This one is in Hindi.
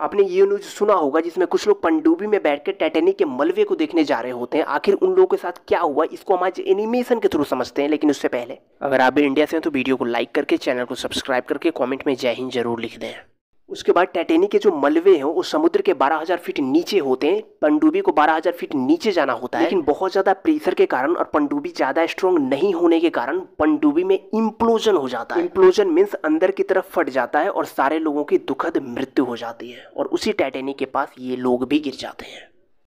आपने ये न्यूज सुना होगा जिसमें कुछ लोग पंडुबी में बैठकर टाइटेनिक के मलबे को देखने जा रहे होते हैं आखिर उन लोगों के साथ क्या हुआ इसको हम आज एनिमेशन के थ्रू समझते हैं लेकिन उससे पहले अगर आप भी इंडिया से हैं तो वीडियो को लाइक करके चैनल को सब्सक्राइब करके कॉमेंट में जय हिंद जरूर लिख दें उसके बाद टाइटेनिक के जो मलबे हैं वो समुद्र के 12000 फीट नीचे होते हैं पंडुबी को 12000 फीट नीचे जाना होता है लेकिन बहुत ज़्यादा प्रेशर के कारण और पंडुबी ज़्यादा स्ट्रॉन्ग नहीं होने के कारण पंडुबी में इम्प्लोजन हो जाता है इम्प्लोजन मीन्स अंदर की तरफ फट जाता है और सारे लोगों की दुखद मृत्यु हो जाती है और उसी टाइटेनिक के पास ये लोग भी गिर जाते हैं